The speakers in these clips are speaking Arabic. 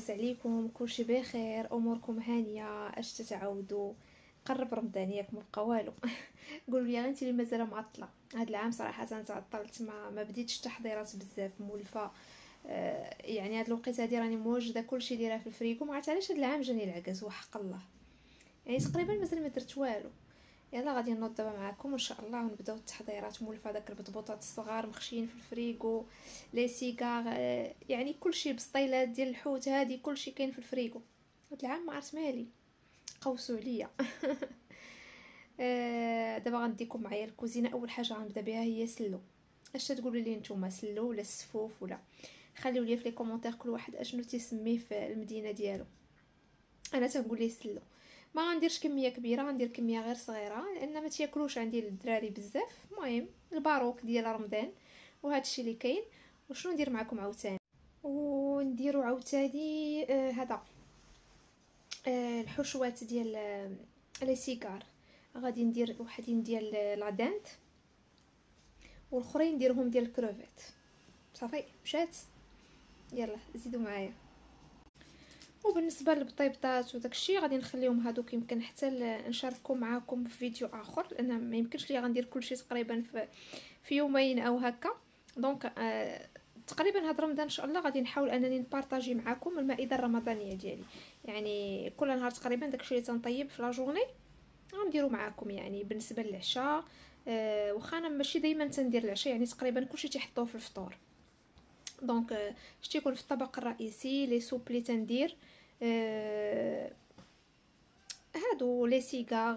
لاباس عليكم كلشي بخير اموركم هانيه اش تتعاودوا قرب رمضان ياك مبقى والو قولوا لي انت اللي مازال معطله هاد العام صراحه تعطلت ما ما بديتش التحضيرات بزاف مولفه أه يعني هاد الوقيته هادي راني موجده كلشي دايره في الفريكو ما عرفت علاش هاد العام جاني العكس وحق الله يعني تقريبا مازال ما درت والو يلا غادي نوض دابا معكم ان شاء الله ونبداو التحضيرات مولفه داك البطبوطات الصغار مخشيين في الفريغو لي سيغار آه، يعني كلشي بسطيلات ديال الحوت هادي كلشي كاين في الفريغو هاد العام ما عرفت مالي قوسوا عليا آه، دابا غنديكم معايا الكوزينه اول حاجه غنبدا بها هي سلو اش تقولوا لي نتوما سلو ولا السفوف ولا خليو لي في لي كومونتير كل واحد اشنو تيسميه في المدينه ديالو انا تنقول ليه سلو ما غنديرش كميه كبيره غندير كميه غير صغيره لان ما تياكلوش عندي الدراري بزاف المهم الباروك ديال رمضان وهذا الشيء اللي كاين وشنو ندير معكم عاوتاني ونديروا عاوتاني آه، هذا آه الحشوات ديال آه، لي سيكار غادي ندير وحدين ديال لادانت والاخرين نديرهم ديال الكروفيت صافي مشات يلا زيدوا معايا وبالنسبه للبطيبطات وداك الشيء غادي نخليهم هذوك يمكن حتى نشارككم معاكم في فيديو اخر لان ما يمكنش لي غندير كلشي تقريبا في, يومين او هكا دونك آه تقريبا هاد رمضان ان شاء الله غادي نحاول انني نبارطاجي معاكم المائده الرمضانيه ديالي يعني كل نهار تقريبا داكشي اللي تنطيب في لا جورني غنديرو معاكم يعني بالنسبه للعشاء آه واخا انا ماشي دائما تندير العشاء يعني تقريبا كلشي تيحطوه في الفطور دونك شتي يكون في الطبق الرئيسي لي سوب لي تندير أه هادو لي سيغار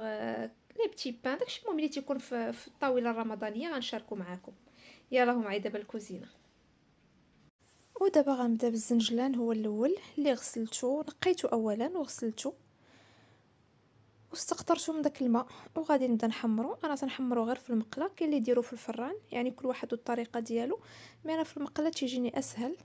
لي بتي بان داكشي المهم اللي تيكون في, في الطاوله الرمضانيه غنشاركو معاكم يلاه هما معايا دابا الكوزينه ودابا غنبدا بالزنجلان هو الاول اللي غسلته نقيته اولا وغسلته واستقطرتو من داك الماء وغادي نبدا نحمرو انا تنحمرو غير في المقله كاين اللي يديرو في الفران يعني كل واحد والطريقه ديالو مي انا في المقله تيجيني اسهل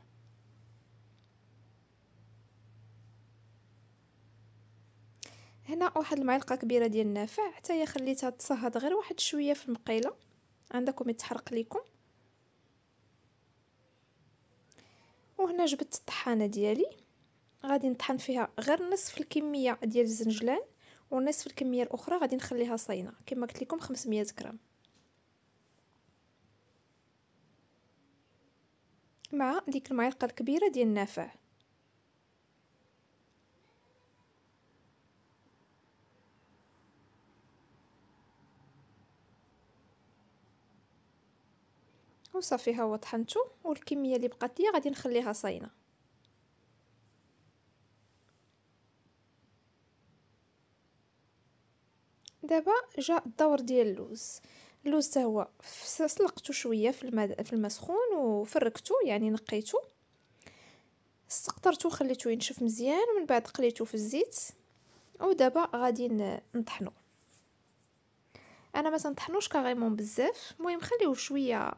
هنا واحد المعلقه كبيره ديال النافع حتى هي خليتها تصهد غير واحد شويه في المقيله عندكم يتحرق ليكم وهنا جبت الطحانه ديالي غادي نطحن فيها غير نصف الكميه ديال الزنجلان ونصف الكميه الاخرى غادي نخليها صاينه كما قلت لكم 500 غرام مع ديك المعلقه الكبيره ديال النافع وصافي ها هو طحنته والكميه اللي بقات لي غادي نخليها صاينه دابا جاء الدور ديال اللوز اللوز هو سلقته شويه في الماء في الماء سخون وفركته يعني نقيته سقطرته خليته ينشف مزيان ومن بعد قليته في الزيت ودابا غادي نطحنو انا ما تنطحنوش كغيمون بزاف المهم خليوه شويه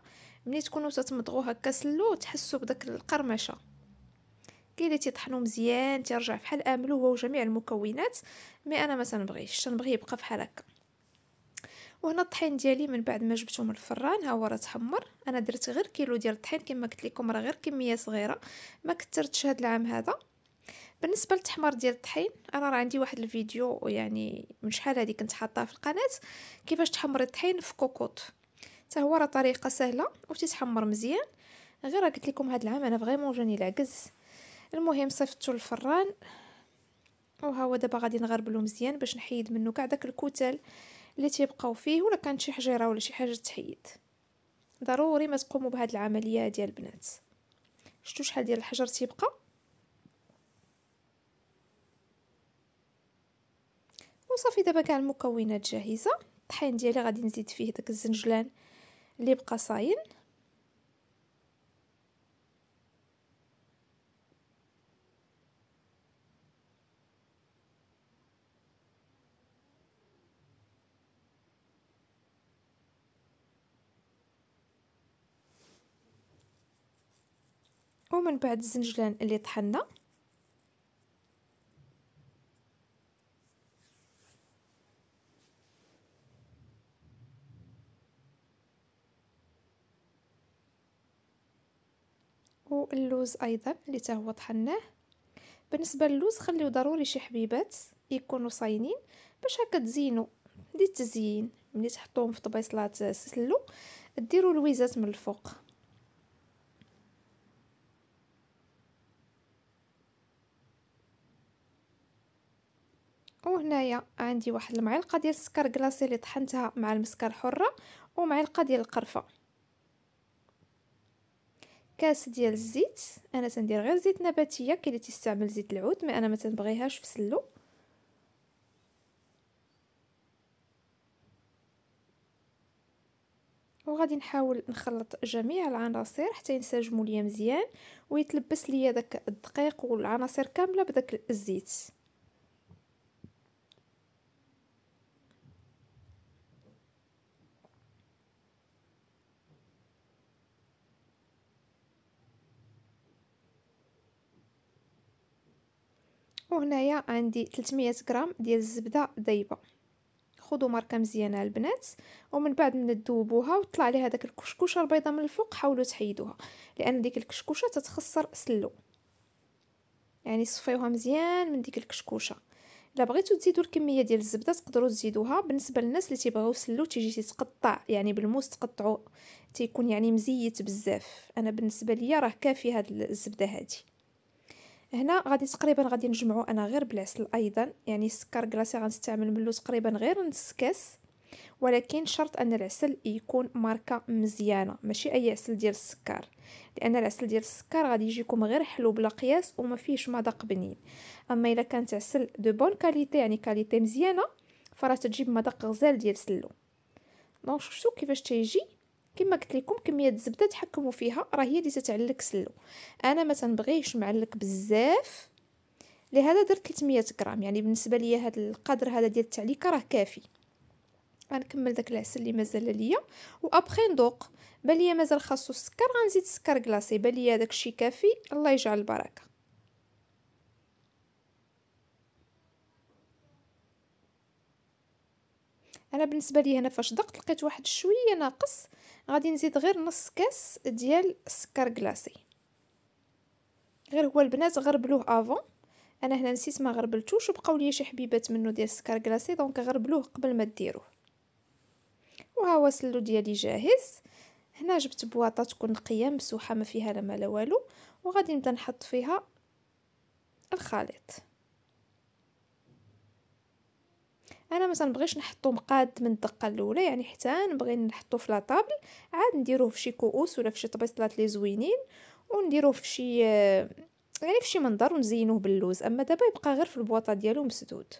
ملي تكونوا تتمضغوا هكا سلو تحسوا بداك القرمشه كاين اللي تيطحنوا مزيان تيرجع فحال املو هو وجميع المكونات مي انا ما تنبغيش تنبغي يبقى بحال هكا وهنا الطحين ديالي من بعد ما جبته من الفران ها هو راه تحمر انا درت غير كيلو ديال الطحين كما قلت لكم راه غير كميه صغيره ما كثرتش هذا العام هذا بالنسبه للتحمر ديال الطحين انا راه عندي واحد الفيديو يعني من شحال هذه كنت حاطاه في القناه كيفاش تحمر الطحين في كوكوط حتى هو راه طريقه سهله وتتحمر مزيان غير قلت لكم هذا العام انا فريمون جاني العجز المهم صيفطتو للفران وها هو دابا غادي نغربلو مزيان باش نحيد منه كاع داك الكتل اللي تيبقاو فيه ولا كانت شي حجيره ولا شي حاجه تحيد ضروري ما تقوموا بهاد العمليه ديال البنات شتو شحال ديال الحجر تيبقى وصافي دابا كاع المكونات جاهزه الطحين ديالي غادي نزيد فيه داك الزنجلان اللي بقى صاين ومن من بعد الزنجلان اللي طحنا واللوز ايضا اللي هو طحناه بالنسبه للوز خليو ضروري شي حبيبات يكونوا صاينين باش هكا تزينوا دي التزيين ملي تحطوهم في طبيصلات سلو ديروا الويزات من الفوق وهنايا عندي واحد المعلقه ديال السكر كلاصي اللي طحنتها مع المسكر حره ومعلقه ديال القرفه كاس ديال الزيت انا تندير غير زيت نباتيه كاين اللي تستعمل زيت العود مي انا ما تنبغيهاش في سلو وغادي نحاول نخلط جميع العناصر حتى ينسجموا ليا مزيان ويتلبس ليا داك الدقيق والعناصر كامله بداك الزيت وهنايا عندي 300 غرام ديال الزبده ذايبه خذوا ماركه مزيانه البنات ومن بعد من تذوبوها وطلع لها داك الكشكوشه البيضه من الفوق حاولوا تحيدوها لان ديك الكشكوشه تتخسر سلو يعني صفيوها مزيان من ديك الكشكوشه الا بغيتو تزيدوا الكميه ديال الزبده تقدروا تزيدوها بالنسبه للناس اللي تيبغيو سلو تيجي تقطع يعني بالموس تقطعو تيكون يعني مزيت بزاف انا بالنسبه ليا راه كافي هاد الزبده هادي هنا غادي تقريبا غادي نجمعو انا غير بالعسل ايضا يعني السكر كلاصي غنستعمل منه تقريبا غير نص كاس ولكن شرط ان العسل يكون ماركه مزيانه ماشي اي عسل ديال السكر لان العسل ديال السكر غادي يجيكم غير حلو بلا قياس وما فيهش مذاق بنين اما الا كانت عسل دو بون كاليتي يعني كاليتي مزيانه فراه تجيب مذاق غزال ديال سلو دونك شفتوا كيفاش تيجي كما قلت لكم كميه الزبده تحكموا فيها راه هي اللي تتعلق سلو انا ما تنبغيش معلق بزاف لهذا درت 300 غرام يعني بالنسبه ليا هذا القدر هذا ديال التعليكه راه كافي غنكمل داك العسل اللي مازال ليا وابخي ندوق بان ليا مازال خاصو السكر غنزيد السكر كلاصي بان ليا داكشي كافي الله يجعل البركه انا بالنسبه لي هنا فاش دقت لقيت واحد شويه ناقص غادي نزيد غير نص كاس ديال السكر كلاصي غير هو البنات غربلوه افون انا هنا نسيت ما غربلتوش وبقاو لي شي حبيبات منه ديال السكر كلاصي دونك غربلوه قبل ما ديروه وها هو سلو ديالي جاهز هنا جبت بواطه تكون نقيه ممسوحه ما فيها لا ما لا والو وغادي نبدا نحط فيها الخليط انا مثلا تنبغيش نحطو مقاد من الدقه الاولى يعني حتى نبغي نحطو في لاطابل عاد نديروه في شي كؤوس ولا في شي طبيصلات لي زوينين ونديروه في شي آه، يعني في شي منظر ونزينوه باللوز اما دابا يبقى غير في البواطه ديالو مسدود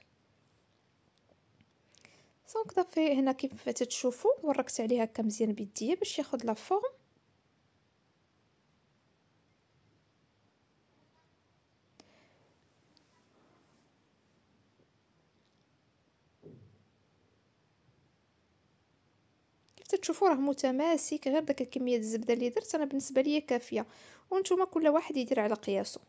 صافي هنا كيف تتشوفوا وركت عليه هكا مزيان بيديا باش ياخذ لا فورم تشوفوا راه متماسك غير داك الكميه د الزبده اللي درت انا بالنسبه ليا كافيه وانتم كل واحد يدير على قياسه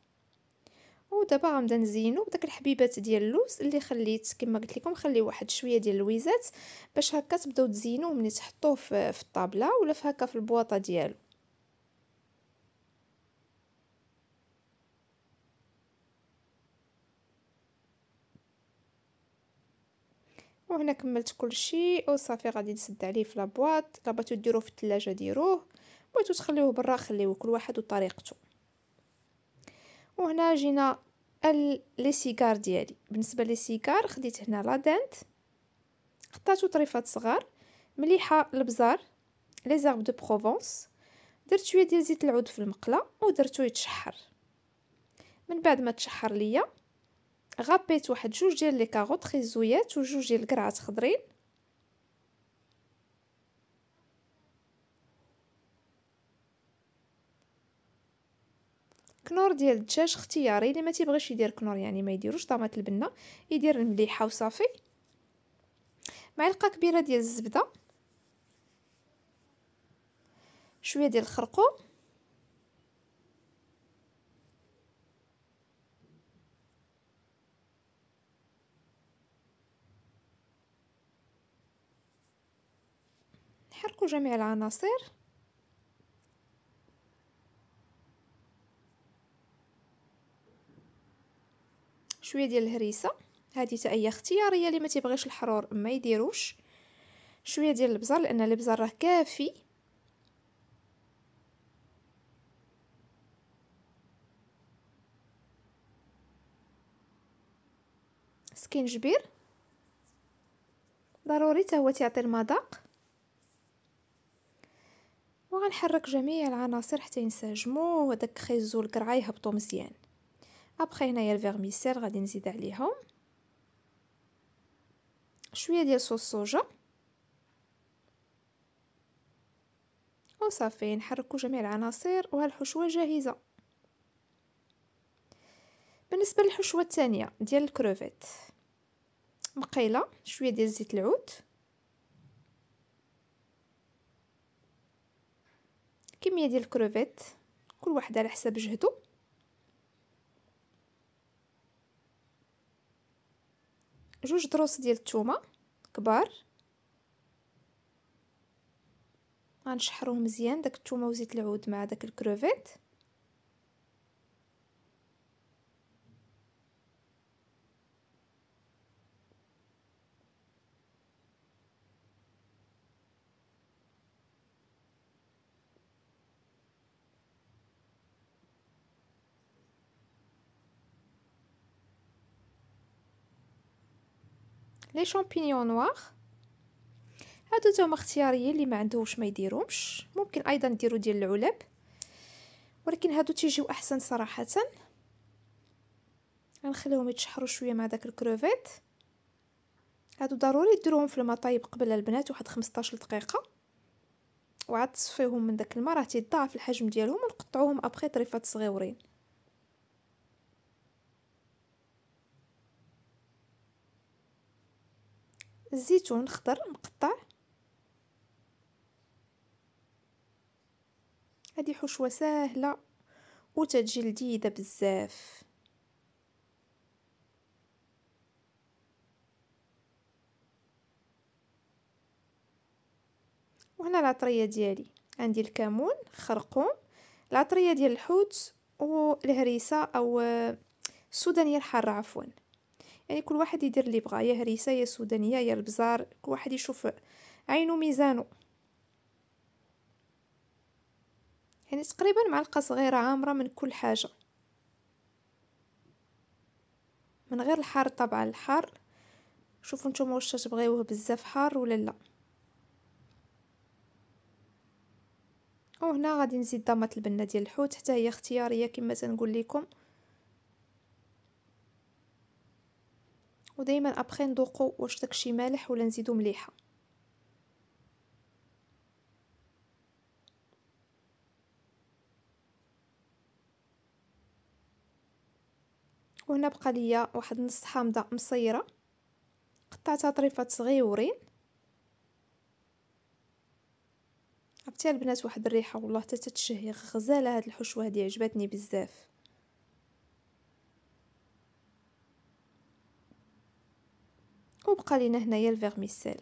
ودابا غنبدا نزينو بداك الحبيبات ديال اللوز اللي خليت كما قلت لكم خلي واحد شويه ديال اللويزات باش هكا تبداو تزينوه ملي تحطوه في الطابله ولا في هكا في البواطه ديالو وهنا كملت كلشي وصافي غادي نسد عليه في لابواط لابغيتو ديروه في الثلاجه ديروه بغيتو تخليوه برا خليوه كل واحد وطريقته وهنا جينا لي سيكار ديالي بالنسبه لي سيكار خديت هنا لا دانت قطعتو طريفات صغار مليحه البزار لي زارب دو بروفونس درت شويه ديال زيت العود في المقله ودرتو يتشحر من بعد ما تشحر ليا غابيت واحد جوج ديال لي كاروت خيزويات وجوج ديال القرعات خضرين كنور ديال الدجاج اختياري اللي ما تيبغيش يدير كنور يعني ما يديروش طماط البنه يدير المليحه وصافي معلقه كبيره ديال الزبده شويه ديال الخرقوم نحرق جميع العناصر شويه ديال الهريسه هذه حتى هي اختياريه اللي ما تيبغيش الحرور ما يديروش شويه ديال البزار لان البزار راه كافي سكينجبير ضروري حتى هو تيعطي المذاق وغنحرك جميع العناصر حتى ينسجموا وداك خيزو الكرعه يهبطوا مزيان ابخي هنايا الفيرميسير غادي نزيد عليهم شويه ديال صوص الصوجه وصافي نحركوا جميع العناصر وهالحشوه جاهزه بالنسبه للحشوه الثانيه ديال الكروفيت مقيله شويه ديال زيت العود كميه ديال الكروفيت كل واحد على حسب جهدو جوج دروس ديال الثومه كبار غنشحرو مزيان داك الثومه وزيت العود مع داك الكروفيت لي شامبينيون نوار هادو تا هما اختياريين اللي ما عندهمش ما يديروهمش ممكن ايضا ديروا ديال العلب ولكن هادو تيجيو احسن صراحه غنخليهم يتشحروا شويه مع داك الكروفيت هادو ضروري ديروهم في الماء طايب قبل البنات واحد 15 دقيقه وعاد تصفيهم من داك الماء راه تيضاعف الحجم ديالهم ونقطعوهم ابخي طريفات صغيورين الزيتون خضر مقطع هذه حشوه سهله وتتجي لذيذه بزاف وهنا العطريه ديالي عندي الكمون خرقوم العطريه ديال الحوت والهريسه او السودانيه الحاره عفوا يعني كل واحد يدير اللي بغا يا هريسه يا سودانيه يا البزار كل واحد يشوف عينو ميزانو يعني تقريبا معلقه صغيره عامره من كل حاجه من غير الحار طبعا الحار شوفوا نتوما واش تبغيوه بزاف حار ولا لا وهنا غادي نزيد ضامه البنه ديال الحوت حتى هي اختياريه كما تنقول لكم ودايما ابخي ندوقو واش داكشي مالح ولا نزيدو مليحه وهنا بقى ليا واحد نص حامضه مصيره قطعتها طريفات صغيورين عرفتي البنات واحد الريحه والله حتى تتشهي غزاله هاد الحشوه هادي عجبتني بزاف تبقى لينا هنايا الفيرميسيل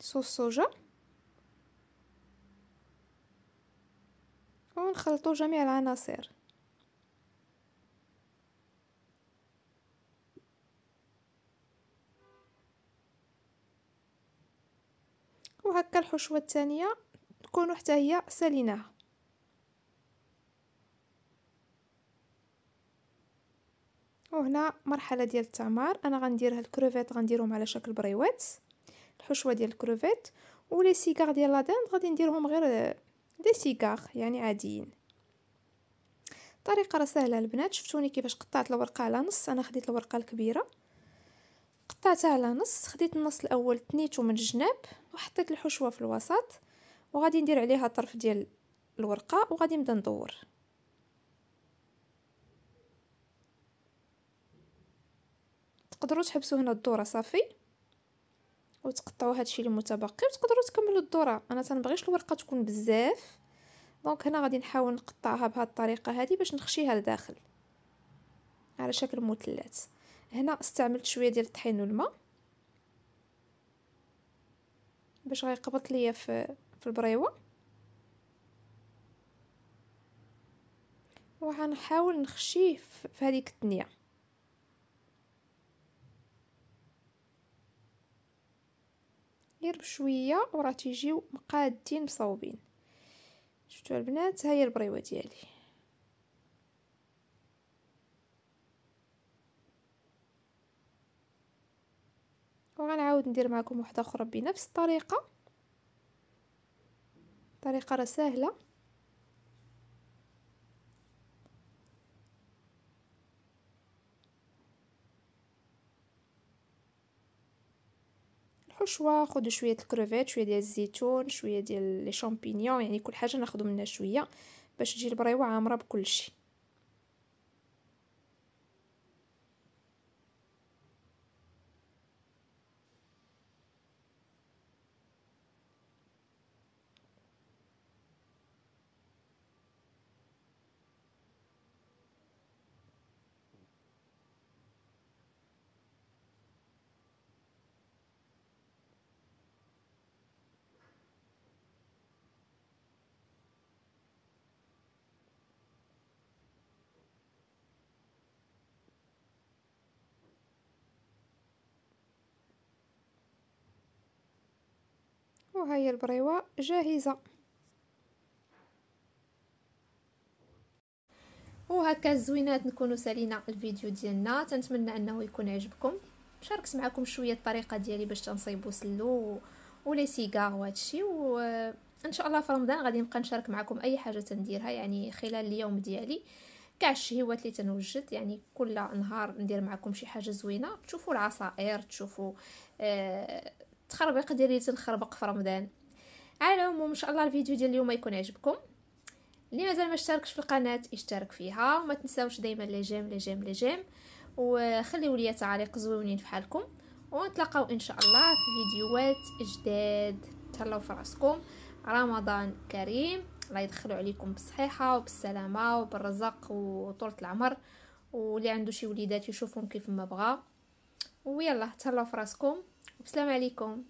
صوص صوجة ونخلطو جميع العناصر وهكا الحشوة الثانية تكون حتى هي ساليناها وهنا مرحله ديال التعمار انا غندير هاد الكروفيت غنديرهم على شكل بريوات الحشوه ديال الكروفيت ولي سيغار ديال لادند غادي نديرهم غير دي سيغار يعني عاديين الطريقه راه سهله البنات شفتوني كيفاش قطعت الورقه على نص انا خديت الورقه الكبيره قطعتها على نص خديت النص الاول تنيته من الجناب وحطيت الحشوه في الوسط وغادي ندير عليها طرف ديال الورقه وغادي نبدا ندور تقدروا تحبسوا هنا الدوره صافي وتقطعوا هادشي اللي متبقي وتقدروا تكملوا الدوره انا تنبغيش الورقه تكون بزاف دونك هنا غادي نحاول نقطعها بهاد الطريقه هذه باش نخشيها لداخل على شكل مثلث هنا استعملت شويه ديال الطحين والماء باش غيقبط ليا في في البريوه وحنحاول نخشيه في هذيك الثنيه غير بشويه وراه تيجيو مقادين مصاوبين شفتوا البنات ها هي البريوه ديالي وغنعاود ندير معكم واحده اخرى بنفس الطريقه طريقة راه ساهلة الحشوه خدوا شويه الكروفيت شويه ديال الزيتون شويه ديال لي يعني كل حاجه ناخدو منها شويه باش تجي البريوه عامره بكلشي وها هي البريوة جاهزة وهكا الزوينات نكونوا سالينا الفيديو ديالنا تنتمنى انه يكون عجبكم شاركت معكم شويه الطريقه ديالي باش تنصيبو سلو ولي سيغار وهادشي وان شاء الله في رمضان غادي نبقى نشارك معكم اي حاجه تنديرها يعني خلال اليوم ديالي كاع الشهيوات اللي تنوجد يعني كل نهار ندير معكم شي حاجه زوينه تشوفوا العصائر تشوفوا آه التخربيق ديالي تنخربق في رمضان على العموم ان شاء الله الفيديو ديال اليوم يكون عجبكم اللي مازال ما اشتركش في القناه اشترك فيها وما تنساوش دائما لي جيم لي جيم لي جيم وخليوا لي تعاليق زوينين فحالكم ونتلاقاو ان شاء الله في فيديوهات جداد تهلاو في راسكم رمضان كريم الله يدخلوا عليكم بالصحيحه وبالسلامه وبالرزق وطولة العمر واللي عنده شي وليدات يشوفهم كيف ما بغى ويلا تهلاو في راسكم والسلام عليكم